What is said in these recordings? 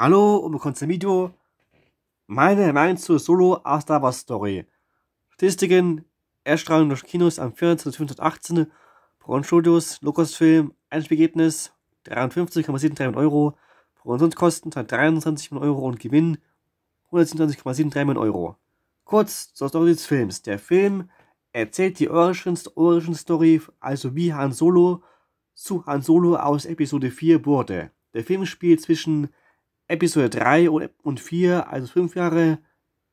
Hallo und willkommen zum Video. Meine Meinung zur Solo A Star Wars Story. Statistiken, Erstrahlung durch Kinos am 24.05.18, Pro Studios, Lokosfilm, Einspielergebnis 53,73 Euro, Produktionskosten 23 Millionen Euro und Gewinn 127,73 Millionen Euro. Kurz zur Story des Films. Der Film erzählt die Origin, Story, also wie Han Solo zu Han Solo aus Episode 4 wurde. Der Film spielt zwischen Episode 3 und 4, also 5 Jahre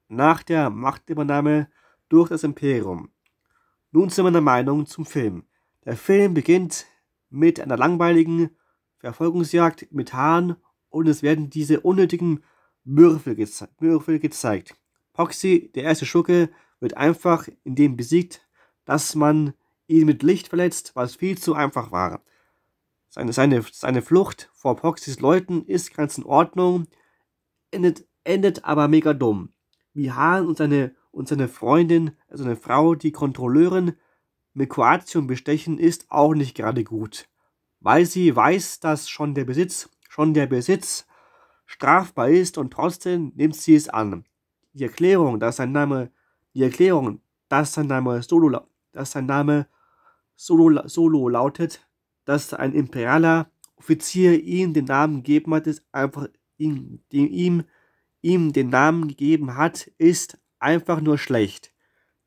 nach der Machtübernahme durch das Imperium. Nun zu meiner Meinung zum Film. Der Film beginnt mit einer langweiligen Verfolgungsjagd mit Hahn und es werden diese unnötigen Würfel, geze Würfel gezeigt. Poxy, der erste Schurke, wird einfach in dem besiegt, dass man ihn mit Licht verletzt, was viel zu einfach war. Seine, seine, seine Flucht vor Proxys Leuten ist ganz in Ordnung, endet, endet aber mega dumm. Wie Hahn und seine, und seine Freundin, also seine Frau, die Kontrolleurin, mit Kroatien bestechen, ist auch nicht gerade gut. Weil sie weiß, dass schon der Besitz, schon der Besitz strafbar ist und trotzdem nimmt sie es an. Die Erklärung, dass sein Name, die Erklärung, dass sein Name Solo, dass sein Name Solo, Solo lautet, dass ein imperialer Offizier ihm den Namen gegeben hat, ist einfach ihm, dem ihm, ihm den Namen gegeben hat, ist einfach nur schlecht.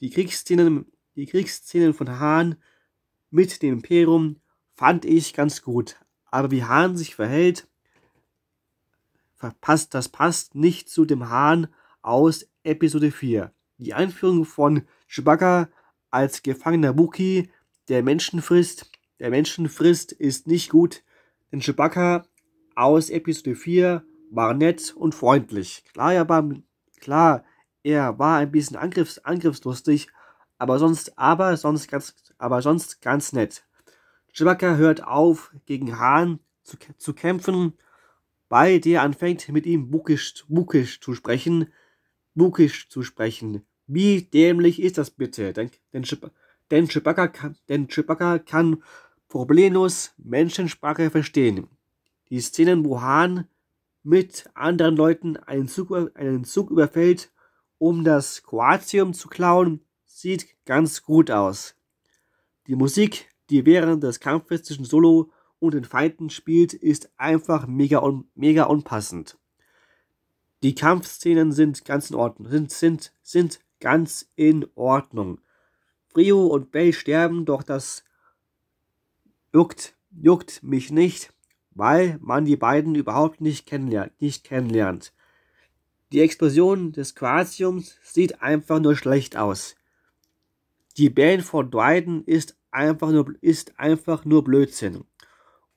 Die Kriegsszenen, die Kriegsszenen von Hahn mit dem Imperium fand ich ganz gut. Aber wie Hahn sich verhält, verpasst, das passt nicht zu dem Hahn aus Episode 4. Die Einführung von Chewbacca als gefangener Wookie, der Menschen frisst, der Menschen frisst, ist nicht gut, denn Chewbacca aus Episode 4 war nett und freundlich. Klar, er war, klar, er war ein bisschen angriffs, angriffslustig, aber sonst, aber sonst ganz, aber sonst ganz nett. Chewbacca hört auf, gegen Hahn zu, zu kämpfen, weil der anfängt mit ihm bukisch, bukisch zu sprechen, bukisch zu sprechen. Wie dämlich ist das bitte? Denn, denn, Chewbacca, denn Chewbacca kann, denn Chewbacca kann problemlos Menschensprache verstehen. Die Szenen, wo Hahn mit anderen Leuten einen Zug, einen Zug überfällt, um das Kroatium zu klauen, sieht ganz gut aus. Die Musik, die während des Kampfes zwischen Solo und den Feinden spielt, ist einfach mega, un mega unpassend. Die Kampfszenen sind ganz in Ordnung, sind, sind, sind ganz in Ordnung. Frio und Bell sterben, doch das juckt, juckt mich nicht, weil man die beiden überhaupt nicht kennenlernt. Nicht kennenlernt. Die Explosion des Quartiums sieht einfach nur schlecht aus. Die Band von Dryden ist einfach nur, ist einfach nur Blödsinn.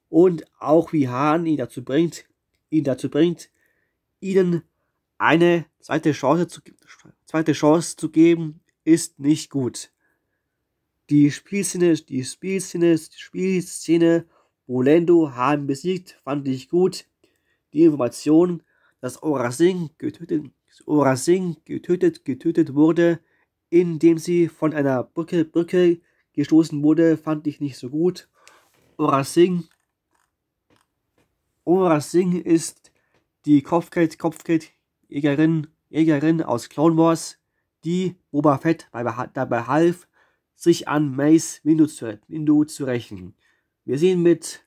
Und auch wie Hahn ihn dazu bringt, ihn dazu bringt, ihnen eine zweite Chance zu, zweite Chance zu geben, ist nicht gut. Die Spielszene, die Spielszene, die Spielszene, Lando haben besiegt, fand ich gut. Die Information, dass Orasing getötet, Orasing getötet, getötet wurde, indem sie von einer Brücke, Brücke gestoßen wurde, fand ich nicht so gut. Orasing, Singh ist die Kopfgeld, Kopfgeldjägerin Jägerin aus Clone Wars, die Boba Fett dabei, dabei half, sich an Mace Windu zu, Window zu rächen. Wir sehen mit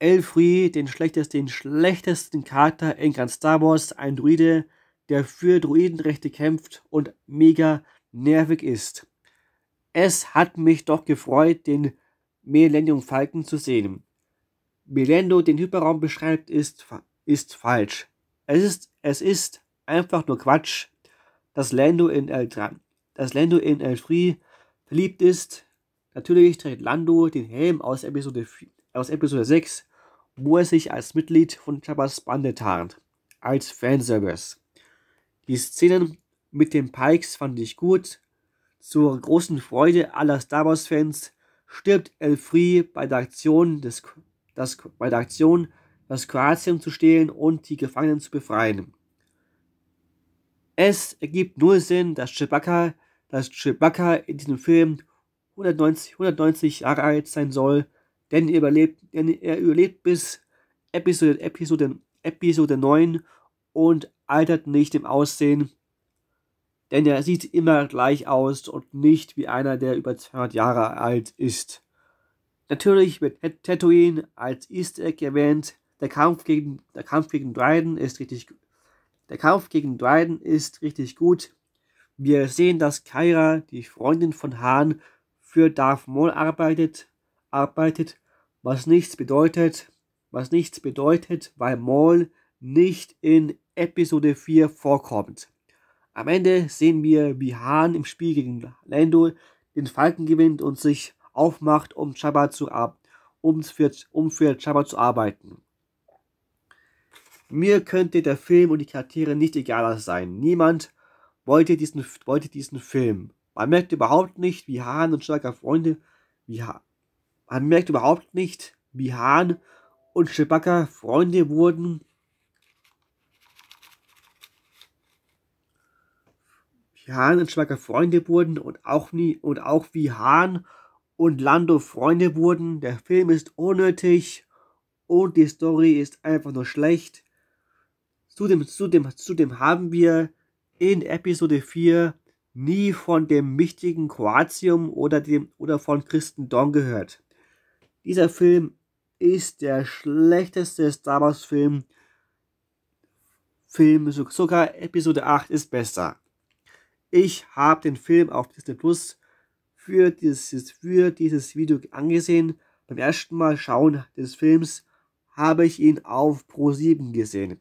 Elfri, den schlechtesten, den schlechtesten Charakter in ganz Star Wars, ein Druide, der für Druidenrechte kämpft und mega nervig ist. Es hat mich doch gefreut, den Millennium Falken zu sehen. Milendo den Hyperraum beschreibt, ist, ist falsch. Es ist, es ist einfach nur Quatsch, dass Lando in L3, dass Lando in L3 verliebt ist. Natürlich trägt Lando den Helm aus Episode, aus Episode 6, wo er sich als Mitglied von Chabas Bande tarnt. Als Fanservice. Die Szenen mit den Pikes fand ich gut. Zur großen Freude aller Star Wars-Fans stirbt Elfri bei der Aktion, des, das, bei der Aktion, das Kroatien zu stehlen und die Gefangenen zu befreien. Es ergibt nur Sinn, dass Chewbacca dass Chewbacca in diesem Film 190, 190 Jahre alt sein soll, denn er überlebt, denn er überlebt bis Episode, Episode, Episode 9 und altert nicht im Aussehen, denn er sieht immer gleich aus und nicht wie einer, der über 200 Jahre alt ist. Natürlich wird Tatooine als Easter Egg erwähnt. Der Kampf gegen, der Kampf gegen Dryden ist richtig, der Kampf gegen Dryden ist richtig gut. Wir sehen, dass Kyra, die Freundin von Hahn, für Darth Maul arbeitet, arbeitet, was nichts bedeutet, was nichts bedeutet, weil Maul nicht in Episode 4 vorkommt. Am Ende sehen wir, wie Hahn im Spiel gegen Lando den Falken gewinnt und sich aufmacht, um Jabba zu um für, um für Jabba zu arbeiten. Mir könnte der Film und die Charaktere nicht egaler sein. Niemand wollte diesen, wollte diesen Film. Man merkt überhaupt nicht, wie Hahn und Starker Freunde, wie ha man merkt überhaupt nicht, wie Hahn und Chewbacca Freunde wurden. Wie Hahn und Chewbacca Freunde wurden und auch nie und auch wie Hahn und Lando Freunde wurden. Der Film ist unnötig und die Story ist einfach nur schlecht. Zudem, zudem, zudem haben wir in Episode 4 nie von dem mächtigen Kroatium oder, dem, oder von Kristen Don gehört. Dieser Film ist der schlechteste Star Wars Film. Film sogar Episode 8 ist besser. Ich habe den Film auf Disney Plus für dieses, für dieses Video angesehen. Beim ersten Mal schauen des Films habe ich ihn auf Pro 7 gesehen.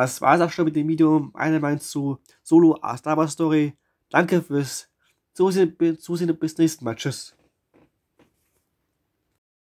Das war es auch schon mit dem Video. Meine Meinung zu Solo A Star Wars Story. Danke fürs Zusehen, Zusehen und bis nächsten Mal. Tschüss.